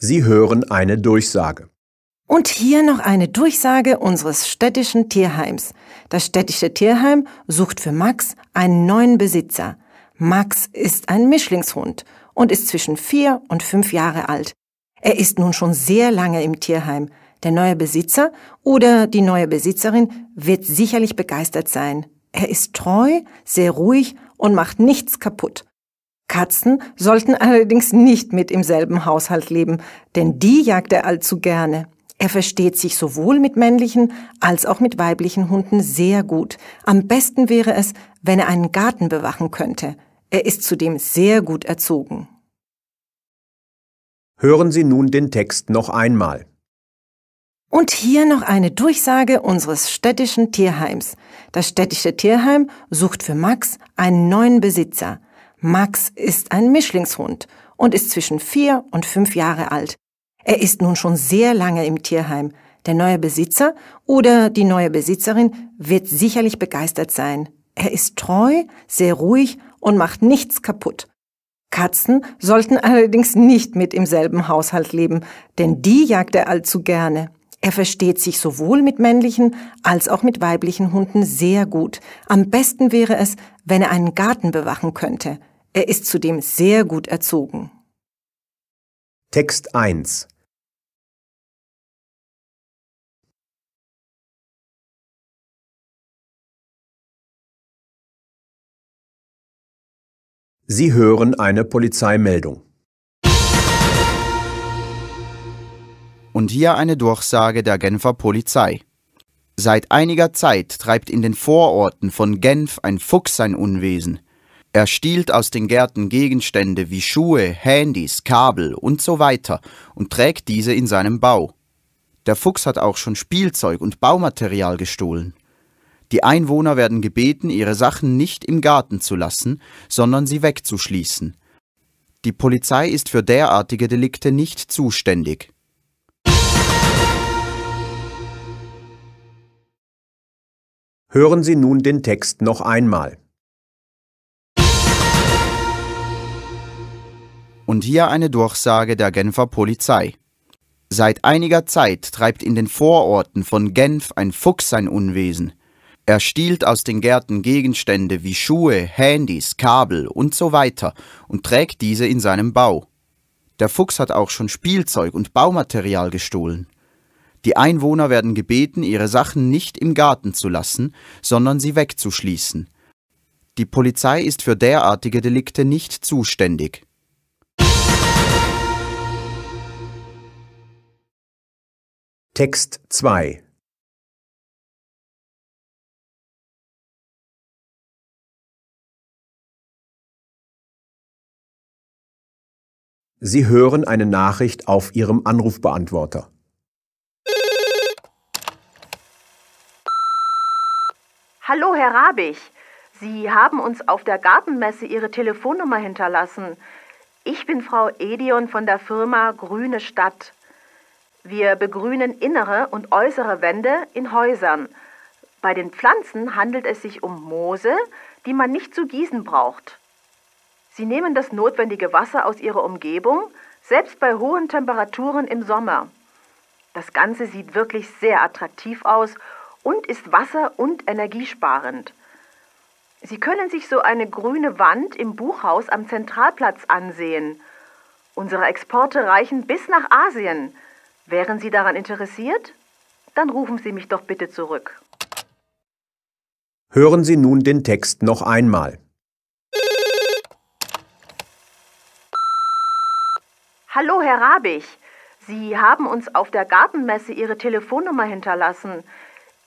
Sie hören eine Durchsage. Und hier noch eine Durchsage unseres städtischen Tierheims. Das städtische Tierheim sucht für Max einen neuen Besitzer. Max ist ein Mischlingshund und ist zwischen vier und fünf Jahre alt. Er ist nun schon sehr lange im Tierheim. Der neue Besitzer oder die neue Besitzerin wird sicherlich begeistert sein. Er ist treu, sehr ruhig und macht nichts kaputt. Katzen sollten allerdings nicht mit im selben Haushalt leben, denn die jagt er allzu gerne. Er versteht sich sowohl mit männlichen als auch mit weiblichen Hunden sehr gut. Am besten wäre es, wenn er einen Garten bewachen könnte. Er ist zudem sehr gut erzogen. Hören Sie nun den Text noch einmal. Und hier noch eine Durchsage unseres städtischen Tierheims. Das städtische Tierheim sucht für Max einen neuen Besitzer. Max ist ein Mischlingshund und ist zwischen vier und fünf Jahre alt. Er ist nun schon sehr lange im Tierheim. Der neue Besitzer oder die neue Besitzerin wird sicherlich begeistert sein. Er ist treu, sehr ruhig und macht nichts kaputt. Katzen sollten allerdings nicht mit im selben Haushalt leben, denn die jagt er allzu gerne. Er versteht sich sowohl mit männlichen als auch mit weiblichen Hunden sehr gut. Am besten wäre es, wenn er einen Garten bewachen könnte. Er ist zudem sehr gut erzogen. Text 1 Sie hören eine Polizeimeldung. Und hier eine Durchsage der Genfer Polizei. Seit einiger Zeit treibt in den Vororten von Genf ein Fuchs sein Unwesen. Er stiehlt aus den Gärten Gegenstände wie Schuhe, Handys, Kabel und so weiter und trägt diese in seinem Bau. Der Fuchs hat auch schon Spielzeug und Baumaterial gestohlen. Die Einwohner werden gebeten, ihre Sachen nicht im Garten zu lassen, sondern sie wegzuschließen. Die Polizei ist für derartige Delikte nicht zuständig. Hören Sie nun den Text noch einmal. Und hier eine Durchsage der Genfer Polizei. Seit einiger Zeit treibt in den Vororten von Genf ein Fuchs sein Unwesen. Er stiehlt aus den Gärten Gegenstände wie Schuhe, Handys, Kabel und so weiter und trägt diese in seinem Bau. Der Fuchs hat auch schon Spielzeug und Baumaterial gestohlen. Die Einwohner werden gebeten, ihre Sachen nicht im Garten zu lassen, sondern sie wegzuschließen. Die Polizei ist für derartige Delikte nicht zuständig. Text 2 Sie hören eine Nachricht auf Ihrem Anrufbeantworter. Hallo, Herr Rabich. Sie haben uns auf der Gartenmesse Ihre Telefonnummer hinterlassen. Ich bin Frau Edion von der Firma Grüne Stadt. Wir begrünen innere und äußere Wände in Häusern. Bei den Pflanzen handelt es sich um Moose, die man nicht zu gießen braucht. Sie nehmen das notwendige Wasser aus ihrer Umgebung, selbst bei hohen Temperaturen im Sommer. Das Ganze sieht wirklich sehr attraktiv aus und ist wasser- und energiesparend. Sie können sich so eine grüne Wand im Buchhaus am Zentralplatz ansehen. Unsere Exporte reichen bis nach Asien. Wären Sie daran interessiert? Dann rufen Sie mich doch bitte zurück. Hören Sie nun den Text noch einmal. Hallo, Herr Rabich. Sie haben uns auf der Gartenmesse Ihre Telefonnummer hinterlassen.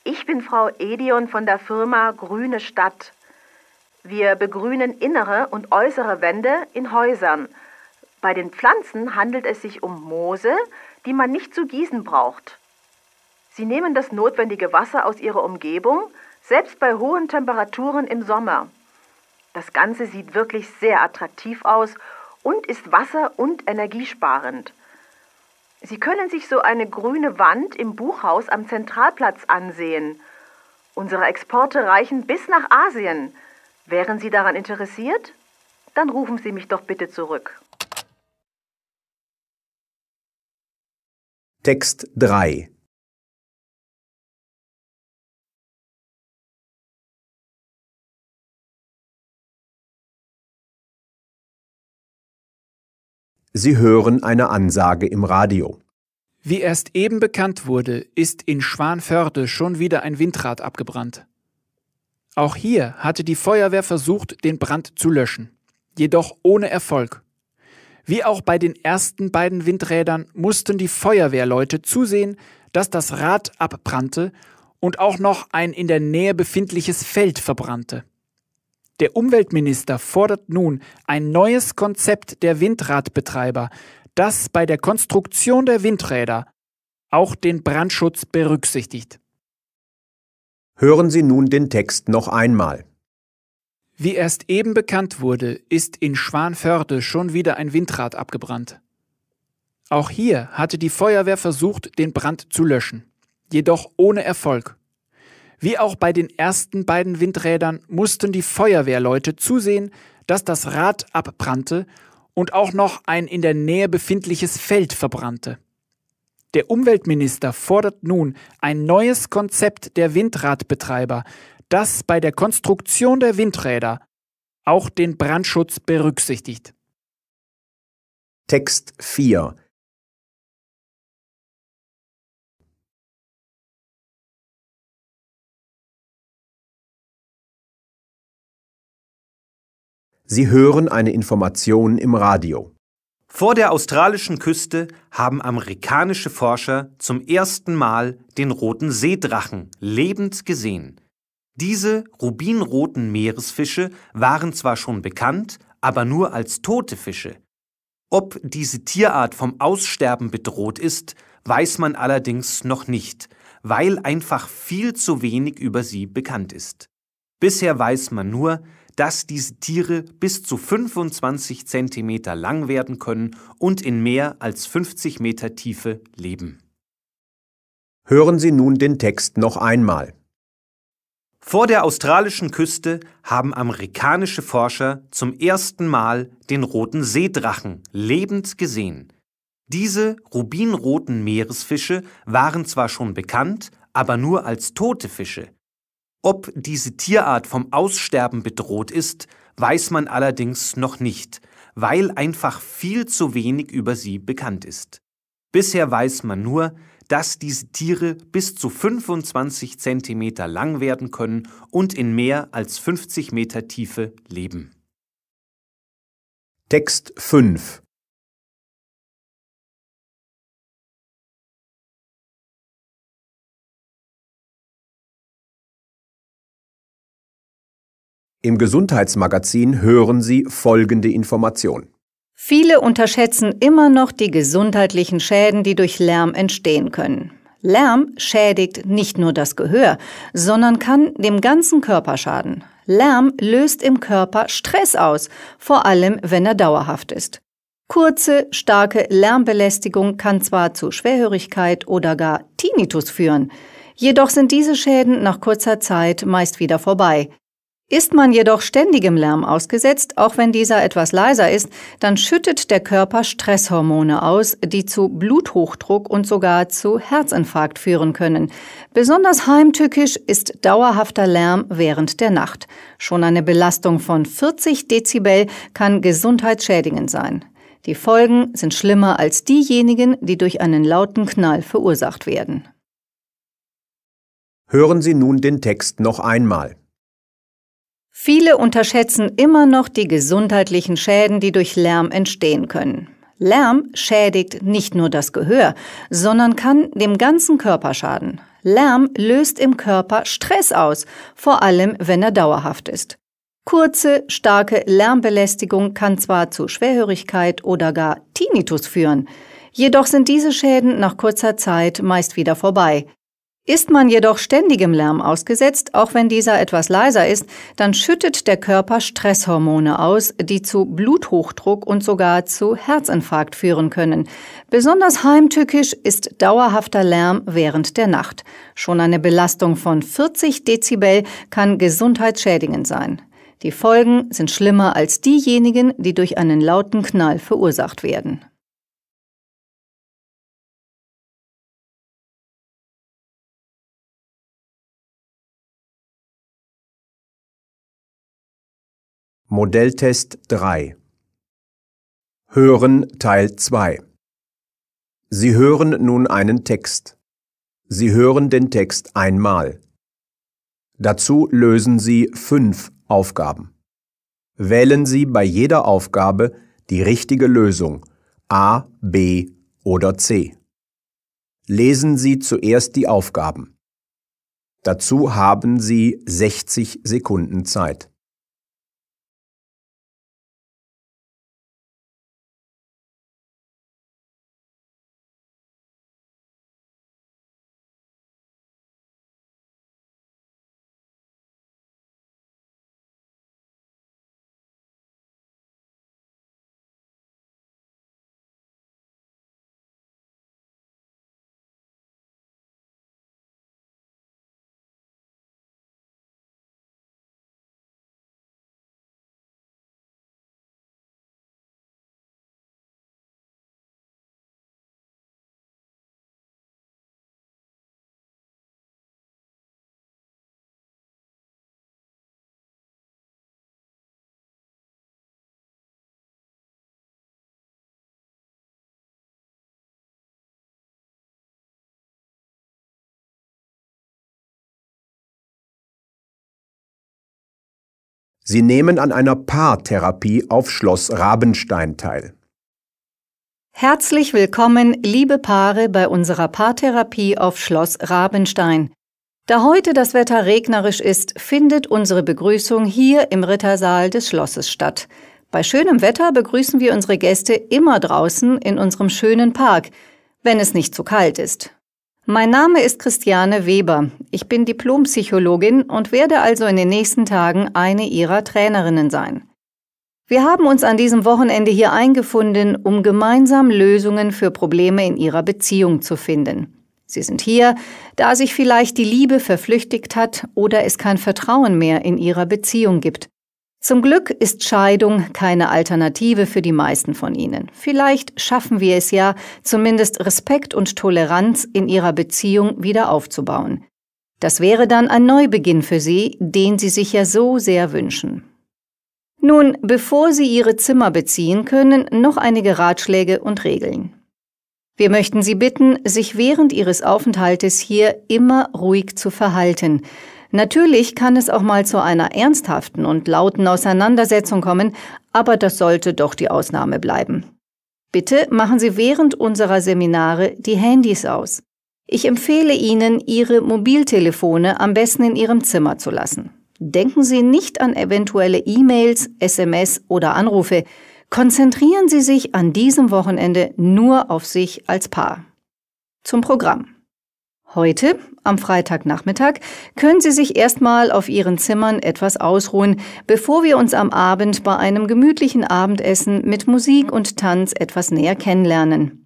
Ich bin Frau Edion von der Firma Grüne Stadt. Wir begrünen innere und äußere Wände in Häusern. Bei den Pflanzen handelt es sich um Moose, die man nicht zu gießen braucht. Sie nehmen das notwendige Wasser aus ihrer Umgebung, selbst bei hohen Temperaturen im Sommer. Das Ganze sieht wirklich sehr attraktiv aus und ist wasser- und energiesparend. Sie können sich so eine grüne Wand im Buchhaus am Zentralplatz ansehen. Unsere Exporte reichen bis nach Asien. Wären Sie daran interessiert? Dann rufen Sie mich doch bitte zurück. Text 3 Sie hören eine Ansage im Radio. Wie erst eben bekannt wurde, ist in Schwanförde schon wieder ein Windrad abgebrannt. Auch hier hatte die Feuerwehr versucht, den Brand zu löschen, jedoch ohne Erfolg. Wie auch bei den ersten beiden Windrädern mussten die Feuerwehrleute zusehen, dass das Rad abbrannte und auch noch ein in der Nähe befindliches Feld verbrannte. Der Umweltminister fordert nun ein neues Konzept der Windradbetreiber, das bei der Konstruktion der Windräder auch den Brandschutz berücksichtigt. Hören Sie nun den Text noch einmal. Wie erst eben bekannt wurde, ist in Schwanförde schon wieder ein Windrad abgebrannt. Auch hier hatte die Feuerwehr versucht, den Brand zu löschen, jedoch ohne Erfolg. Wie auch bei den ersten beiden Windrädern mussten die Feuerwehrleute zusehen, dass das Rad abbrannte und auch noch ein in der Nähe befindliches Feld verbrannte. Der Umweltminister fordert nun ein neues Konzept der Windradbetreiber, das bei der Konstruktion der Windräder auch den Brandschutz berücksichtigt. Text 4 Sie hören eine Information im Radio. Vor der australischen Küste haben amerikanische Forscher zum ersten Mal den roten Seedrachen lebend gesehen. Diese rubinroten Meeresfische waren zwar schon bekannt, aber nur als tote Fische. Ob diese Tierart vom Aussterben bedroht ist, weiß man allerdings noch nicht, weil einfach viel zu wenig über sie bekannt ist. Bisher weiß man nur, dass diese Tiere bis zu 25 cm lang werden können und in mehr als 50 Meter Tiefe leben. Hören Sie nun den Text noch einmal. Vor der australischen Küste haben amerikanische Forscher zum ersten Mal den roten Seedrachen lebend gesehen. Diese rubinroten Meeresfische waren zwar schon bekannt, aber nur als tote Fische. Ob diese Tierart vom Aussterben bedroht ist, weiß man allerdings noch nicht, weil einfach viel zu wenig über sie bekannt ist. Bisher weiß man nur, dass diese Tiere bis zu 25 cm lang werden können und in mehr als 50 Meter Tiefe leben. Text 5 Im Gesundheitsmagazin hören Sie folgende Information. Viele unterschätzen immer noch die gesundheitlichen Schäden, die durch Lärm entstehen können. Lärm schädigt nicht nur das Gehör, sondern kann dem ganzen Körper schaden. Lärm löst im Körper Stress aus, vor allem wenn er dauerhaft ist. Kurze, starke Lärmbelästigung kann zwar zu Schwerhörigkeit oder gar Tinnitus führen, jedoch sind diese Schäden nach kurzer Zeit meist wieder vorbei. Ist man jedoch ständigem Lärm ausgesetzt, auch wenn dieser etwas leiser ist, dann schüttet der Körper Stresshormone aus, die zu Bluthochdruck und sogar zu Herzinfarkt führen können. Besonders heimtückisch ist dauerhafter Lärm während der Nacht. Schon eine Belastung von 40 Dezibel kann gesundheitsschädigend sein. Die Folgen sind schlimmer als diejenigen, die durch einen lauten Knall verursacht werden. Hören Sie nun den Text noch einmal. Viele unterschätzen immer noch die gesundheitlichen Schäden, die durch Lärm entstehen können. Lärm schädigt nicht nur das Gehör, sondern kann dem ganzen Körper schaden. Lärm löst im Körper Stress aus, vor allem wenn er dauerhaft ist. Kurze, starke Lärmbelästigung kann zwar zu Schwerhörigkeit oder gar Tinnitus führen, jedoch sind diese Schäden nach kurzer Zeit meist wieder vorbei. Ist man jedoch ständigem Lärm ausgesetzt, auch wenn dieser etwas leiser ist, dann schüttet der Körper Stresshormone aus, die zu Bluthochdruck und sogar zu Herzinfarkt führen können. Besonders heimtückisch ist dauerhafter Lärm während der Nacht. Schon eine Belastung von 40 Dezibel kann gesundheitsschädigend sein. Die Folgen sind schlimmer als diejenigen, die durch einen lauten Knall verursacht werden. Modelltest 3 Hören Teil 2 Sie hören nun einen Text. Sie hören den Text einmal. Dazu lösen Sie fünf Aufgaben. Wählen Sie bei jeder Aufgabe die richtige Lösung A, B oder C. Lesen Sie zuerst die Aufgaben. Dazu haben Sie 60 Sekunden Zeit. Sie nehmen an einer Paartherapie auf Schloss Rabenstein teil. Herzlich willkommen, liebe Paare, bei unserer Paartherapie auf Schloss Rabenstein. Da heute das Wetter regnerisch ist, findet unsere Begrüßung hier im Rittersaal des Schlosses statt. Bei schönem Wetter begrüßen wir unsere Gäste immer draußen in unserem schönen Park, wenn es nicht zu kalt ist. Mein Name ist Christiane Weber. Ich bin Diplompsychologin und werde also in den nächsten Tagen eine Ihrer Trainerinnen sein. Wir haben uns an diesem Wochenende hier eingefunden, um gemeinsam Lösungen für Probleme in Ihrer Beziehung zu finden. Sie sind hier, da sich vielleicht die Liebe verflüchtigt hat oder es kein Vertrauen mehr in Ihrer Beziehung gibt. Zum Glück ist Scheidung keine Alternative für die meisten von ihnen. Vielleicht schaffen wir es ja, zumindest Respekt und Toleranz in ihrer Beziehung wieder aufzubauen. Das wäre dann ein Neubeginn für sie, den sie sich ja so sehr wünschen. Nun, bevor Sie Ihre Zimmer beziehen können, noch einige Ratschläge und Regeln. Wir möchten Sie bitten, sich während Ihres Aufenthaltes hier immer ruhig zu verhalten, Natürlich kann es auch mal zu einer ernsthaften und lauten Auseinandersetzung kommen, aber das sollte doch die Ausnahme bleiben. Bitte machen Sie während unserer Seminare die Handys aus. Ich empfehle Ihnen, Ihre Mobiltelefone am besten in Ihrem Zimmer zu lassen. Denken Sie nicht an eventuelle E-Mails, SMS oder Anrufe. Konzentrieren Sie sich an diesem Wochenende nur auf sich als Paar. Zum Programm. Heute, am Freitagnachmittag, können Sie sich erstmal auf Ihren Zimmern etwas ausruhen, bevor wir uns am Abend bei einem gemütlichen Abendessen mit Musik und Tanz etwas näher kennenlernen.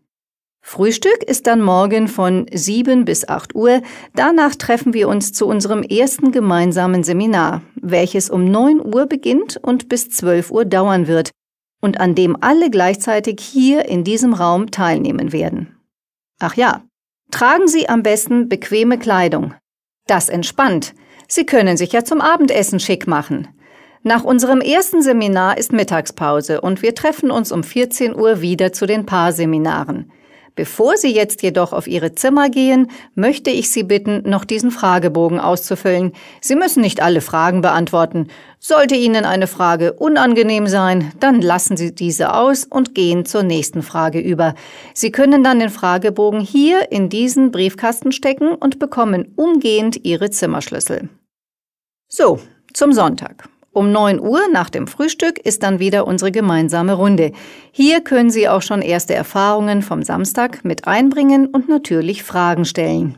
Frühstück ist dann morgen von 7 bis 8 Uhr. Danach treffen wir uns zu unserem ersten gemeinsamen Seminar, welches um 9 Uhr beginnt und bis 12 Uhr dauern wird und an dem alle gleichzeitig hier in diesem Raum teilnehmen werden. Ach ja, Tragen Sie am besten bequeme Kleidung. Das entspannt. Sie können sich ja zum Abendessen schick machen. Nach unserem ersten Seminar ist Mittagspause und wir treffen uns um 14 Uhr wieder zu den Paarseminaren. Bevor Sie jetzt jedoch auf Ihre Zimmer gehen, möchte ich Sie bitten, noch diesen Fragebogen auszufüllen. Sie müssen nicht alle Fragen beantworten. Sollte Ihnen eine Frage unangenehm sein, dann lassen Sie diese aus und gehen zur nächsten Frage über. Sie können dann den Fragebogen hier in diesen Briefkasten stecken und bekommen umgehend Ihre Zimmerschlüssel. So, zum Sonntag. Um 9 Uhr nach dem Frühstück ist dann wieder unsere gemeinsame Runde. Hier können Sie auch schon erste Erfahrungen vom Samstag mit einbringen und natürlich Fragen stellen.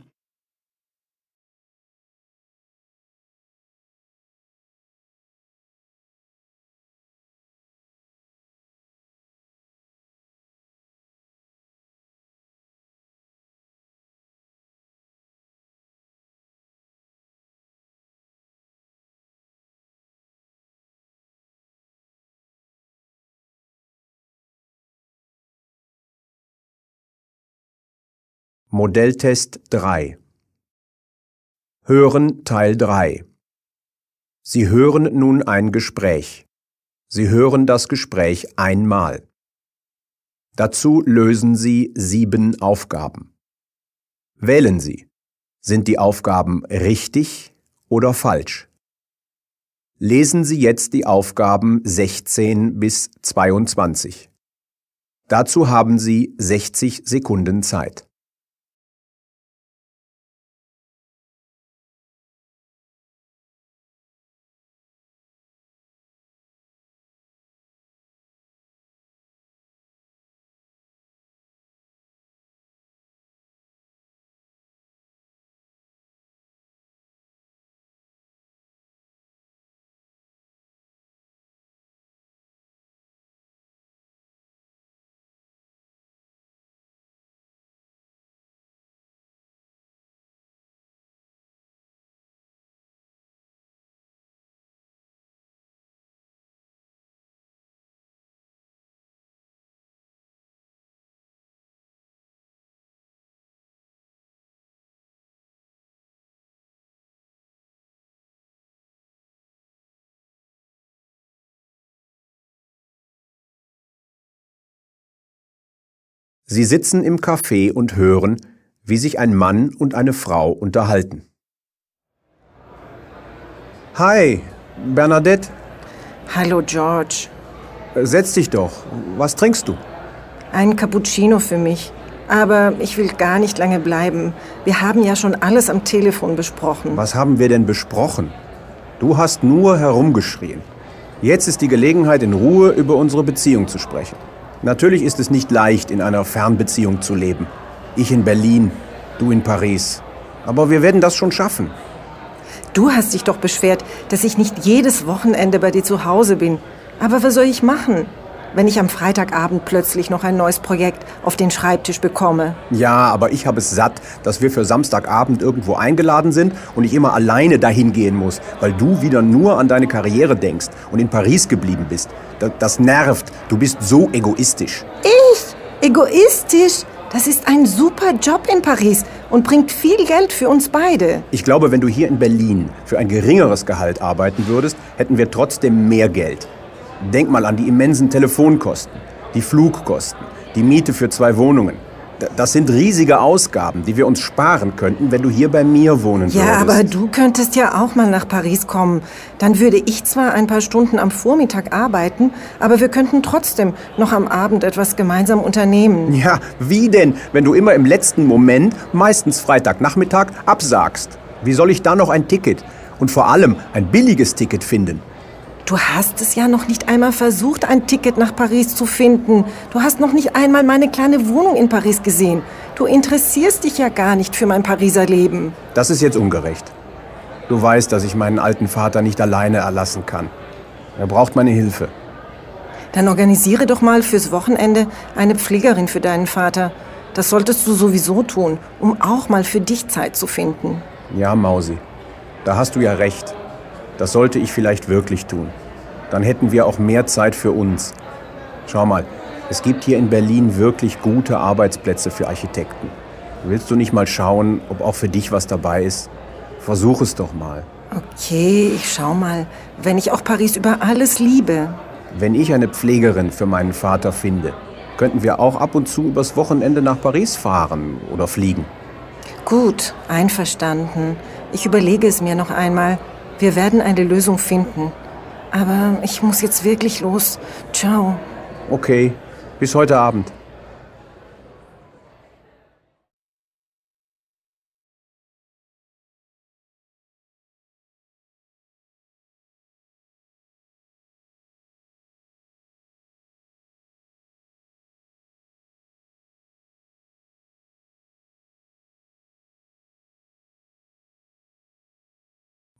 Modelltest 3 Hören Teil 3 Sie hören nun ein Gespräch. Sie hören das Gespräch einmal. Dazu lösen Sie sieben Aufgaben. Wählen Sie. Sind die Aufgaben richtig oder falsch? Lesen Sie jetzt die Aufgaben 16 bis 22. Dazu haben Sie 60 Sekunden Zeit. Sie sitzen im Café und hören, wie sich ein Mann und eine Frau unterhalten. Hi, Bernadette. Hallo, George. Setz dich doch. Was trinkst du? Ein Cappuccino für mich. Aber ich will gar nicht lange bleiben. Wir haben ja schon alles am Telefon besprochen. Was haben wir denn besprochen? Du hast nur herumgeschrien. Jetzt ist die Gelegenheit, in Ruhe über unsere Beziehung zu sprechen. Natürlich ist es nicht leicht, in einer Fernbeziehung zu leben. Ich in Berlin, du in Paris. Aber wir werden das schon schaffen. Du hast dich doch beschwert, dass ich nicht jedes Wochenende bei dir zu Hause bin. Aber was soll ich machen? wenn ich am Freitagabend plötzlich noch ein neues Projekt auf den Schreibtisch bekomme. Ja, aber ich habe es satt, dass wir für Samstagabend irgendwo eingeladen sind und ich immer alleine dahin gehen muss, weil du wieder nur an deine Karriere denkst und in Paris geblieben bist. Das, das nervt. Du bist so egoistisch. Ich? Egoistisch? Das ist ein super Job in Paris und bringt viel Geld für uns beide. Ich glaube, wenn du hier in Berlin für ein geringeres Gehalt arbeiten würdest, hätten wir trotzdem mehr Geld. Denk mal an die immensen Telefonkosten, die Flugkosten, die Miete für zwei Wohnungen. Das sind riesige Ausgaben, die wir uns sparen könnten, wenn du hier bei mir wohnen würdest. Ja, aber du könntest ja auch mal nach Paris kommen. Dann würde ich zwar ein paar Stunden am Vormittag arbeiten, aber wir könnten trotzdem noch am Abend etwas gemeinsam unternehmen. Ja, wie denn, wenn du immer im letzten Moment, meistens Freitagnachmittag, absagst? Wie soll ich da noch ein Ticket und vor allem ein billiges Ticket finden? Du hast es ja noch nicht einmal versucht, ein Ticket nach Paris zu finden. Du hast noch nicht einmal meine kleine Wohnung in Paris gesehen. Du interessierst dich ja gar nicht für mein Pariser Leben. Das ist jetzt ungerecht. Du weißt, dass ich meinen alten Vater nicht alleine erlassen kann. Er braucht meine Hilfe. Dann organisiere doch mal fürs Wochenende eine Pflegerin für deinen Vater. Das solltest du sowieso tun, um auch mal für dich Zeit zu finden. Ja, Mausi, da hast du ja recht. Das sollte ich vielleicht wirklich tun. Dann hätten wir auch mehr Zeit für uns. Schau mal, es gibt hier in Berlin wirklich gute Arbeitsplätze für Architekten. Willst du nicht mal schauen, ob auch für dich was dabei ist? Versuch es doch mal. Okay, ich schau mal, wenn ich auch Paris über alles liebe. Wenn ich eine Pflegerin für meinen Vater finde, könnten wir auch ab und zu übers Wochenende nach Paris fahren oder fliegen. Gut, einverstanden. Ich überlege es mir noch einmal. Wir werden eine Lösung finden. Aber ich muss jetzt wirklich los. Ciao. Okay, bis heute Abend.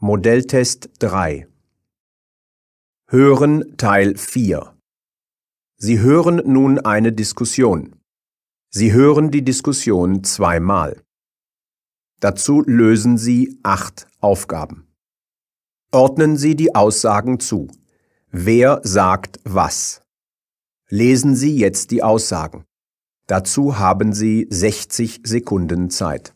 Modelltest 3 Hören Teil 4 Sie hören nun eine Diskussion. Sie hören die Diskussion zweimal. Dazu lösen Sie acht Aufgaben. Ordnen Sie die Aussagen zu. Wer sagt was? Lesen Sie jetzt die Aussagen. Dazu haben Sie 60 Sekunden Zeit.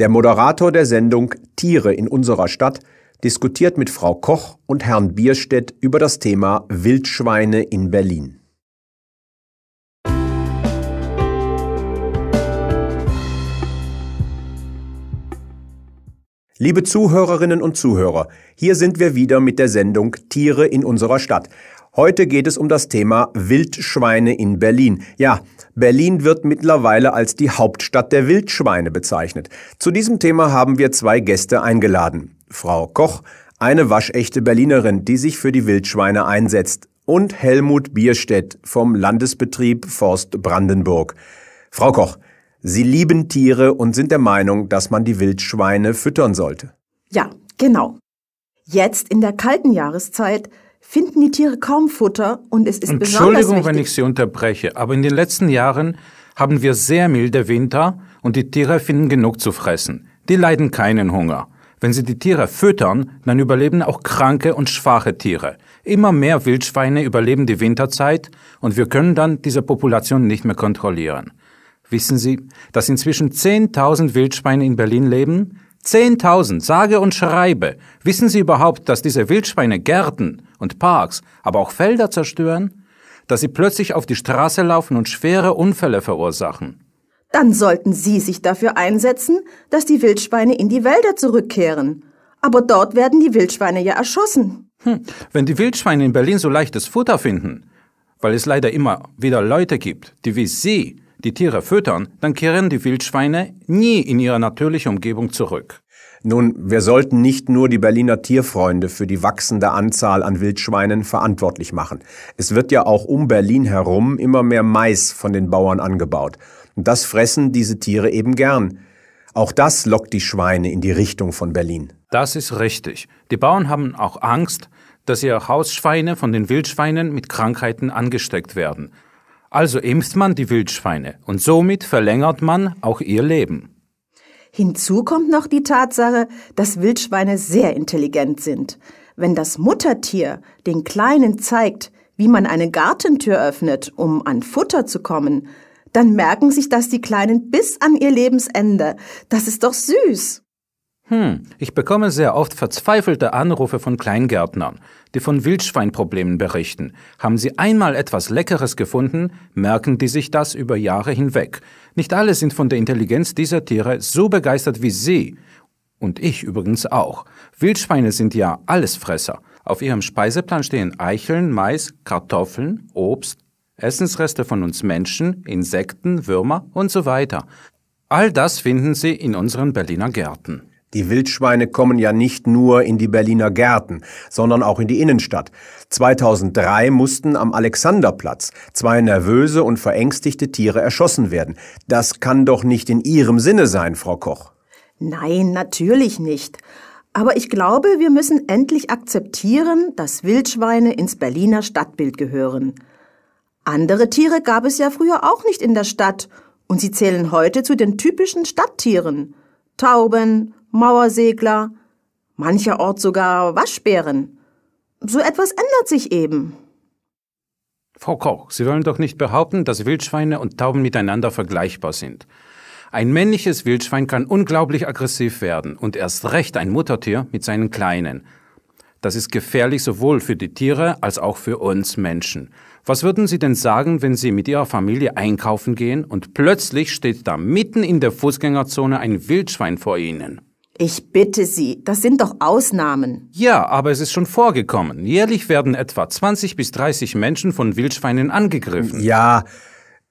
Der Moderator der Sendung Tiere in unserer Stadt diskutiert mit Frau Koch und Herrn Bierstedt über das Thema Wildschweine in Berlin. Liebe Zuhörerinnen und Zuhörer, hier sind wir wieder mit der Sendung Tiere in unserer Stadt. Heute geht es um das Thema Wildschweine in Berlin. Ja, Berlin wird mittlerweile als die Hauptstadt der Wildschweine bezeichnet. Zu diesem Thema haben wir zwei Gäste eingeladen. Frau Koch, eine waschechte Berlinerin, die sich für die Wildschweine einsetzt. Und Helmut Bierstedt vom Landesbetrieb Forst Brandenburg. Frau Koch, Sie lieben Tiere und sind der Meinung, dass man die Wildschweine füttern sollte. Ja, genau. Jetzt in der kalten Jahreszeit finden die Tiere kaum Futter und es ist Entschuldigung, wenn ich Sie unterbreche, aber in den letzten Jahren haben wir sehr milde Winter und die Tiere finden genug zu fressen. Die leiden keinen Hunger. Wenn Sie die Tiere füttern, dann überleben auch kranke und schwache Tiere. Immer mehr Wildschweine überleben die Winterzeit und wir können dann diese Population nicht mehr kontrollieren. Wissen Sie, dass inzwischen 10.000 Wildschweine in Berlin leben? Zehntausend, sage und schreibe. Wissen Sie überhaupt, dass diese Wildschweine Gärten und Parks, aber auch Felder zerstören? Dass sie plötzlich auf die Straße laufen und schwere Unfälle verursachen? Dann sollten Sie sich dafür einsetzen, dass die Wildschweine in die Wälder zurückkehren. Aber dort werden die Wildschweine ja erschossen. Hm, wenn die Wildschweine in Berlin so leichtes Futter finden, weil es leider immer wieder Leute gibt, die wie Sie die Tiere füttern, dann kehren die Wildschweine nie in ihre natürliche Umgebung zurück. Nun, wir sollten nicht nur die Berliner Tierfreunde für die wachsende Anzahl an Wildschweinen verantwortlich machen. Es wird ja auch um Berlin herum immer mehr Mais von den Bauern angebaut. Und das fressen diese Tiere eben gern. Auch das lockt die Schweine in die Richtung von Berlin. Das ist richtig. Die Bauern haben auch Angst, dass ihre Hausschweine von den Wildschweinen mit Krankheiten angesteckt werden. Also impft man die Wildschweine und somit verlängert man auch ihr Leben. Hinzu kommt noch die Tatsache, dass Wildschweine sehr intelligent sind. Wenn das Muttertier den Kleinen zeigt, wie man eine Gartentür öffnet, um an Futter zu kommen, dann merken sich das die Kleinen bis an ihr Lebensende. Das ist doch süß. Hm, ich bekomme sehr oft verzweifelte Anrufe von Kleingärtnern, die von Wildschweinproblemen berichten. Haben sie einmal etwas Leckeres gefunden, merken die sich das über Jahre hinweg. Nicht alle sind von der Intelligenz dieser Tiere so begeistert wie sie. Und ich übrigens auch. Wildschweine sind ja Allesfresser. Auf ihrem Speiseplan stehen Eicheln, Mais, Kartoffeln, Obst, Essensreste von uns Menschen, Insekten, Würmer und so weiter. All das finden Sie in unseren Berliner Gärten. Die Wildschweine kommen ja nicht nur in die Berliner Gärten, sondern auch in die Innenstadt. 2003 mussten am Alexanderplatz zwei nervöse und verängstigte Tiere erschossen werden. Das kann doch nicht in Ihrem Sinne sein, Frau Koch. Nein, natürlich nicht. Aber ich glaube, wir müssen endlich akzeptieren, dass Wildschweine ins Berliner Stadtbild gehören. Andere Tiere gab es ja früher auch nicht in der Stadt und sie zählen heute zu den typischen Stadttieren. Tauben, Mauersegler, mancherorts sogar Waschbären. So etwas ändert sich eben. Frau Koch, Sie wollen doch nicht behaupten, dass Wildschweine und Tauben miteinander vergleichbar sind. Ein männliches Wildschwein kann unglaublich aggressiv werden und erst recht ein Muttertier mit seinen Kleinen. Das ist gefährlich sowohl für die Tiere als auch für uns Menschen. Was würden Sie denn sagen, wenn Sie mit Ihrer Familie einkaufen gehen und plötzlich steht da mitten in der Fußgängerzone ein Wildschwein vor Ihnen? Ich bitte Sie, das sind doch Ausnahmen. Ja, aber es ist schon vorgekommen. Jährlich werden etwa 20 bis 30 Menschen von Wildschweinen angegriffen. Ja,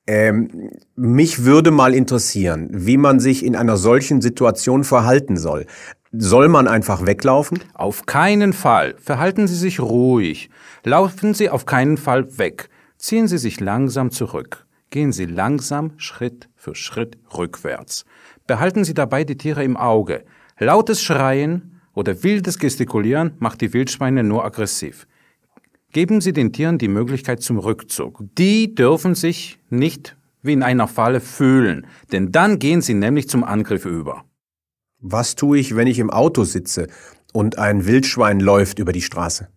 ähm, mich würde mal interessieren, wie man sich in einer solchen Situation verhalten soll. Soll man einfach weglaufen? Auf keinen Fall. Verhalten Sie sich ruhig. Laufen Sie auf keinen Fall weg. Ziehen Sie sich langsam zurück. Gehen Sie langsam Schritt für Schritt rückwärts. Behalten Sie dabei die Tiere im Auge. Lautes Schreien oder wildes Gestikulieren macht die Wildschweine nur aggressiv. Geben Sie den Tieren die Möglichkeit zum Rückzug. Die dürfen sich nicht wie in einer Falle fühlen, denn dann gehen sie nämlich zum Angriff über. Was tue ich, wenn ich im Auto sitze und ein Wildschwein läuft über die Straße?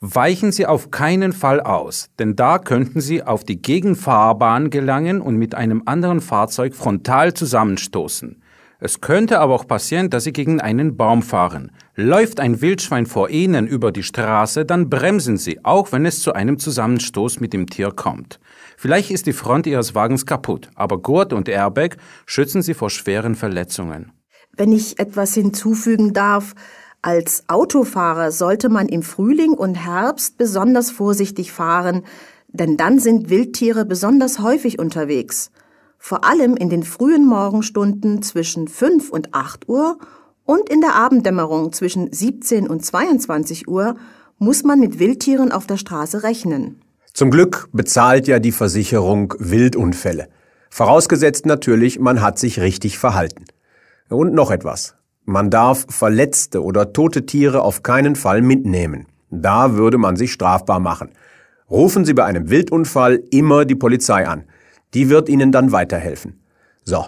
Weichen Sie auf keinen Fall aus, denn da könnten Sie auf die Gegenfahrbahn gelangen und mit einem anderen Fahrzeug frontal zusammenstoßen. Es könnte aber auch passieren, dass sie gegen einen Baum fahren. Läuft ein Wildschwein vor ihnen über die Straße, dann bremsen sie, auch wenn es zu einem Zusammenstoß mit dem Tier kommt. Vielleicht ist die Front ihres Wagens kaputt, aber Gurt und Airbag schützen sie vor schweren Verletzungen. Wenn ich etwas hinzufügen darf, als Autofahrer sollte man im Frühling und Herbst besonders vorsichtig fahren, denn dann sind Wildtiere besonders häufig unterwegs vor allem in den frühen Morgenstunden zwischen 5 und 8 Uhr und in der Abenddämmerung zwischen 17 und 22 Uhr muss man mit Wildtieren auf der Straße rechnen. Zum Glück bezahlt ja die Versicherung Wildunfälle. Vorausgesetzt natürlich, man hat sich richtig verhalten. Und noch etwas. Man darf verletzte oder tote Tiere auf keinen Fall mitnehmen. Da würde man sich strafbar machen. Rufen Sie bei einem Wildunfall immer die Polizei an. Die wird Ihnen dann weiterhelfen. So.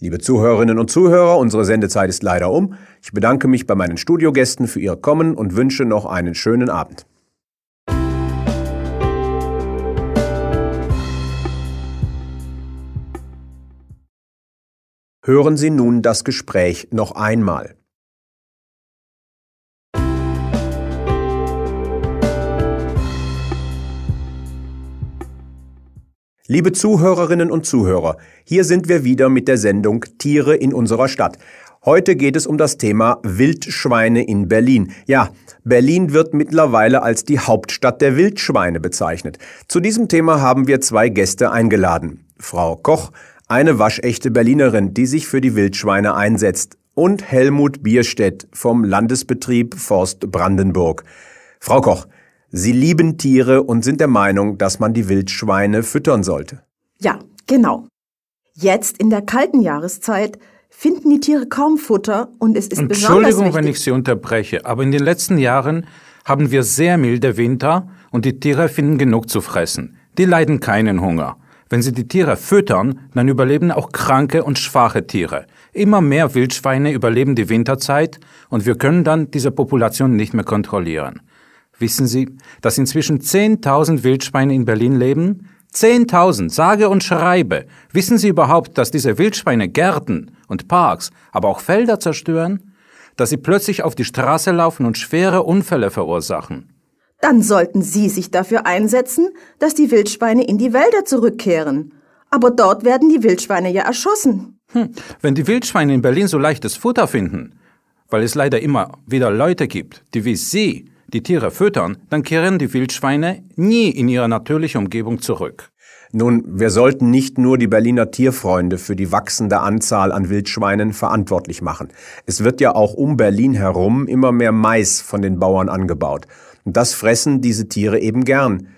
Liebe Zuhörerinnen und Zuhörer, unsere Sendezeit ist leider um. Ich bedanke mich bei meinen Studiogästen für ihr Kommen und wünsche noch einen schönen Abend. Hören Sie nun das Gespräch noch einmal. Liebe Zuhörerinnen und Zuhörer, hier sind wir wieder mit der Sendung Tiere in unserer Stadt. Heute geht es um das Thema Wildschweine in Berlin. Ja, Berlin wird mittlerweile als die Hauptstadt der Wildschweine bezeichnet. Zu diesem Thema haben wir zwei Gäste eingeladen. Frau Koch, eine waschechte Berlinerin, die sich für die Wildschweine einsetzt, und Helmut Bierstedt vom Landesbetrieb Forst Brandenburg. Frau Koch, Sie lieben Tiere und sind der Meinung, dass man die Wildschweine füttern sollte. Ja, genau. Jetzt in der kalten Jahreszeit finden die Tiere kaum Futter und es ist Entschuldigung, besonders Entschuldigung, wenn ich Sie unterbreche, aber in den letzten Jahren haben wir sehr milde Winter und die Tiere finden genug zu fressen. Die leiden keinen Hunger. Wenn sie die Tiere füttern, dann überleben auch kranke und schwache Tiere. Immer mehr Wildschweine überleben die Winterzeit und wir können dann diese Population nicht mehr kontrollieren. Wissen Sie, dass inzwischen 10.000 Wildschweine in Berlin leben? 10.000, sage und schreibe. Wissen Sie überhaupt, dass diese Wildschweine Gärten und Parks, aber auch Felder zerstören? Dass sie plötzlich auf die Straße laufen und schwere Unfälle verursachen? Dann sollten Sie sich dafür einsetzen, dass die Wildschweine in die Wälder zurückkehren. Aber dort werden die Wildschweine ja erschossen. Hm, wenn die Wildschweine in Berlin so leichtes Futter finden, weil es leider immer wieder Leute gibt, die wie Sie die Tiere füttern, dann kehren die Wildschweine nie in ihre natürliche Umgebung zurück. Nun, wir sollten nicht nur die Berliner Tierfreunde für die wachsende Anzahl an Wildschweinen verantwortlich machen. Es wird ja auch um Berlin herum immer mehr Mais von den Bauern angebaut. Und das fressen diese Tiere eben gern.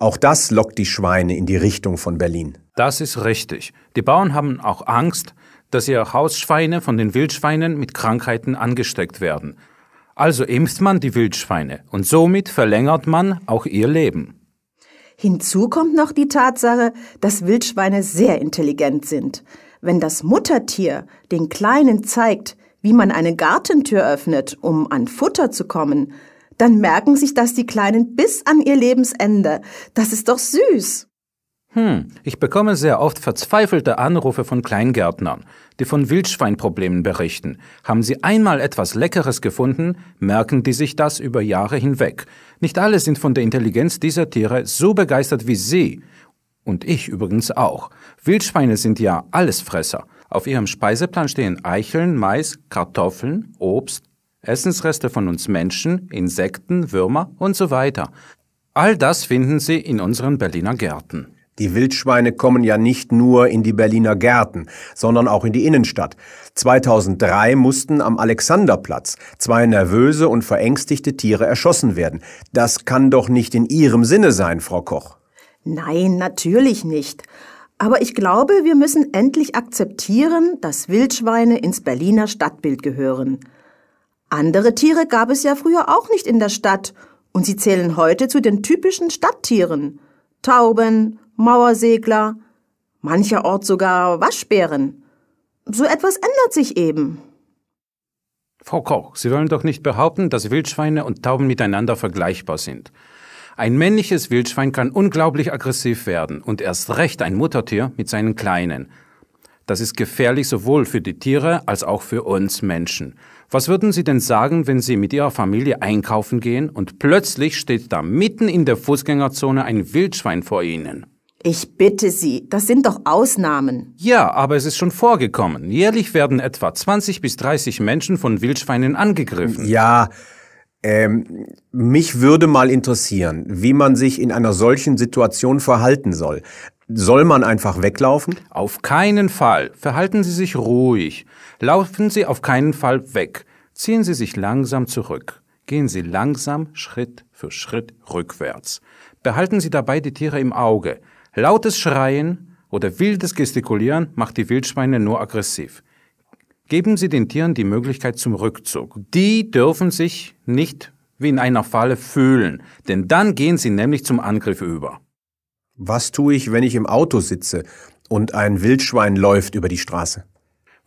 Auch das lockt die Schweine in die Richtung von Berlin. Das ist richtig. Die Bauern haben auch Angst, dass ihre Hausschweine von den Wildschweinen mit Krankheiten angesteckt werden. Also impft man die Wildschweine und somit verlängert man auch ihr Leben. Hinzu kommt noch die Tatsache, dass Wildschweine sehr intelligent sind. Wenn das Muttertier den Kleinen zeigt, wie man eine Gartentür öffnet, um an Futter zu kommen, dann merken sich das die Kleinen bis an ihr Lebensende. Das ist doch süß. Hm, ich bekomme sehr oft verzweifelte Anrufe von Kleingärtnern, die von Wildschweinproblemen berichten. Haben sie einmal etwas Leckeres gefunden, merken die sich das über Jahre hinweg. Nicht alle sind von der Intelligenz dieser Tiere so begeistert wie sie. Und ich übrigens auch. Wildschweine sind ja Allesfresser. Auf ihrem Speiseplan stehen Eicheln, Mais, Kartoffeln, Obst, Essensreste von uns Menschen, Insekten, Würmer und so weiter. All das finden Sie in unseren Berliner Gärten. Die Wildschweine kommen ja nicht nur in die Berliner Gärten, sondern auch in die Innenstadt. 2003 mussten am Alexanderplatz zwei nervöse und verängstigte Tiere erschossen werden. Das kann doch nicht in Ihrem Sinne sein, Frau Koch. Nein, natürlich nicht. Aber ich glaube, wir müssen endlich akzeptieren, dass Wildschweine ins Berliner Stadtbild gehören. Andere Tiere gab es ja früher auch nicht in der Stadt und sie zählen heute zu den typischen Stadttieren. Tauben, Mauersegler, mancherorts sogar Waschbären. So etwas ändert sich eben. Frau Koch, Sie wollen doch nicht behaupten, dass Wildschweine und Tauben miteinander vergleichbar sind. Ein männliches Wildschwein kann unglaublich aggressiv werden und erst recht ein Muttertier mit seinen Kleinen. Das ist gefährlich sowohl für die Tiere als auch für uns Menschen. Was würden Sie denn sagen, wenn Sie mit Ihrer Familie einkaufen gehen und plötzlich steht da mitten in der Fußgängerzone ein Wildschwein vor Ihnen? Ich bitte Sie, das sind doch Ausnahmen. Ja, aber es ist schon vorgekommen. Jährlich werden etwa 20 bis 30 Menschen von Wildschweinen angegriffen. Ja, ähm, mich würde mal interessieren, wie man sich in einer solchen Situation verhalten soll. Soll man einfach weglaufen? Auf keinen Fall. Verhalten Sie sich ruhig. Laufen Sie auf keinen Fall weg. Ziehen Sie sich langsam zurück. Gehen Sie langsam Schritt für Schritt rückwärts. Behalten Sie dabei die Tiere im Auge. Lautes Schreien oder wildes Gestikulieren macht die Wildschweine nur aggressiv. Geben Sie den Tieren die Möglichkeit zum Rückzug. Die dürfen sich nicht wie in einer Falle fühlen, denn dann gehen sie nämlich zum Angriff über. Was tue ich, wenn ich im Auto sitze und ein Wildschwein läuft über die Straße?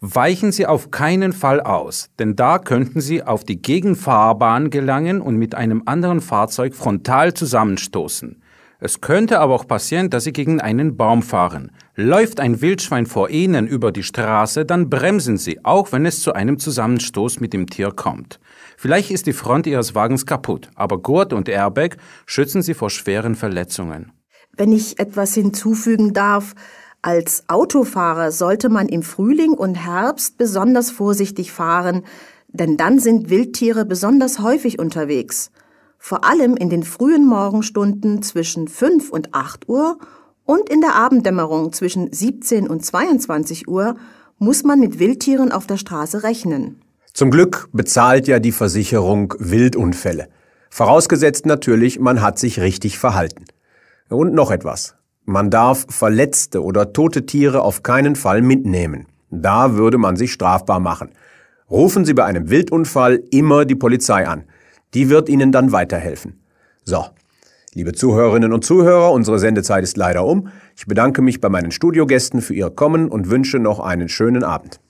Weichen Sie auf keinen Fall aus, denn da könnten Sie auf die Gegenfahrbahn gelangen und mit einem anderen Fahrzeug frontal zusammenstoßen. Es könnte aber auch passieren, dass sie gegen einen Baum fahren. Läuft ein Wildschwein vor ihnen über die Straße, dann bremsen sie, auch wenn es zu einem Zusammenstoß mit dem Tier kommt. Vielleicht ist die Front ihres Wagens kaputt, aber Gurt und Airbag schützen sie vor schweren Verletzungen. Wenn ich etwas hinzufügen darf, als Autofahrer sollte man im Frühling und Herbst besonders vorsichtig fahren, denn dann sind Wildtiere besonders häufig unterwegs vor allem in den frühen Morgenstunden zwischen 5 und 8 Uhr und in der Abenddämmerung zwischen 17 und 22 Uhr muss man mit Wildtieren auf der Straße rechnen. Zum Glück bezahlt ja die Versicherung Wildunfälle. Vorausgesetzt natürlich, man hat sich richtig verhalten. Und noch etwas. Man darf verletzte oder tote Tiere auf keinen Fall mitnehmen. Da würde man sich strafbar machen. Rufen Sie bei einem Wildunfall immer die Polizei an. Die wird Ihnen dann weiterhelfen. So. Liebe Zuhörerinnen und Zuhörer, unsere Sendezeit ist leider um. Ich bedanke mich bei meinen Studiogästen für ihr Kommen und wünsche noch einen schönen Abend.